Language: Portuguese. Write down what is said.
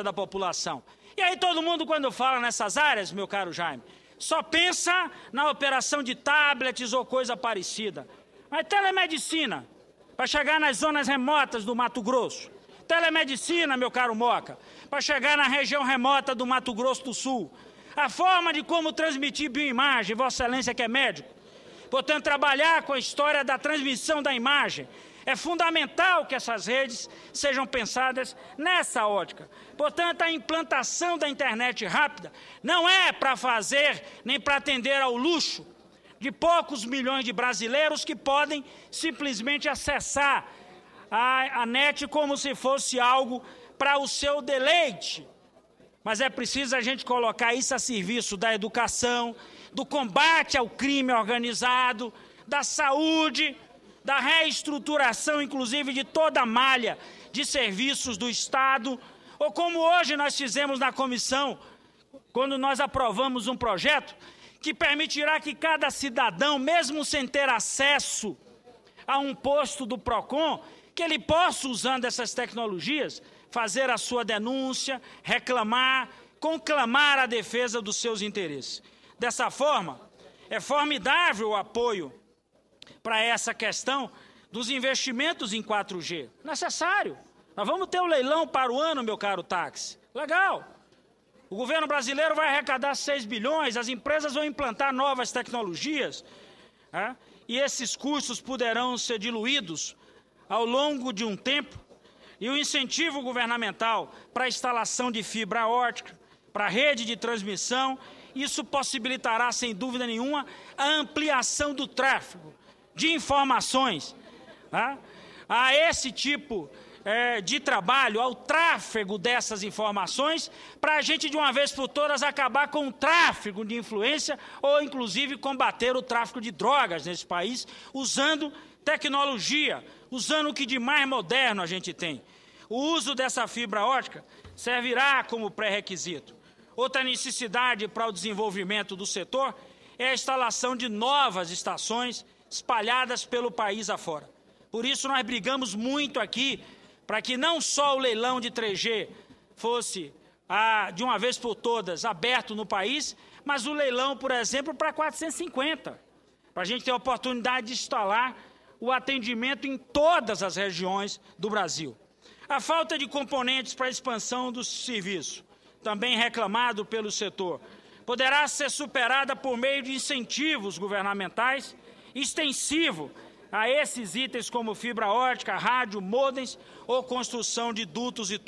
da população. E aí todo mundo, quando fala nessas áreas, meu caro Jaime, só pensa na operação de tablets ou coisa parecida. Mas telemedicina, para chegar nas zonas remotas do Mato Grosso. Telemedicina, meu caro Moca, para chegar na região remota do Mato Grosso do Sul. A forma de como transmitir bioimagem, Vossa Excelência que é médico. Portanto, trabalhar com a história da transmissão da imagem, é fundamental que essas redes sejam pensadas nessa ótica. Portanto, a implantação da internet rápida não é para fazer nem para atender ao luxo de poucos milhões de brasileiros que podem simplesmente acessar a, a net como se fosse algo para o seu deleite. Mas é preciso a gente colocar isso a serviço da educação, do combate ao crime organizado, da saúde da reestruturação, inclusive, de toda a malha de serviços do Estado, ou como hoje nós fizemos na comissão, quando nós aprovamos um projeto que permitirá que cada cidadão, mesmo sem ter acesso a um posto do PROCON, que ele possa, usando essas tecnologias, fazer a sua denúncia, reclamar, conclamar a defesa dos seus interesses. Dessa forma, é formidável o apoio para essa questão dos investimentos em 4G. Necessário. Nós vamos ter o um leilão para o ano, meu caro táxi. Legal. O governo brasileiro vai arrecadar 6 bilhões, as empresas vão implantar novas tecnologias. Né? E esses custos poderão ser diluídos ao longo de um tempo. E o incentivo governamental para a instalação de fibra ótica, para a rede de transmissão, isso possibilitará, sem dúvida nenhuma, a ampliação do tráfego de informações né, a esse tipo é, de trabalho, ao tráfego dessas informações, para a gente, de uma vez por todas, acabar com o tráfego de influência ou, inclusive, combater o tráfico de drogas nesse país, usando tecnologia, usando o que de mais moderno a gente tem. O uso dessa fibra ótica servirá como pré-requisito. Outra necessidade para o desenvolvimento do setor é a instalação de novas estações espalhadas pelo país afora. Por isso, nós brigamos muito aqui para que não só o leilão de 3G fosse, ah, de uma vez por todas, aberto no país, mas o leilão, por exemplo, para 450, para a gente ter a oportunidade de instalar o atendimento em todas as regiões do Brasil. A falta de componentes para a expansão do serviço, também reclamado pelo setor, poderá ser superada por meio de incentivos governamentais extensivo a esses itens como fibra ótica, rádio, modems ou construção de dutos e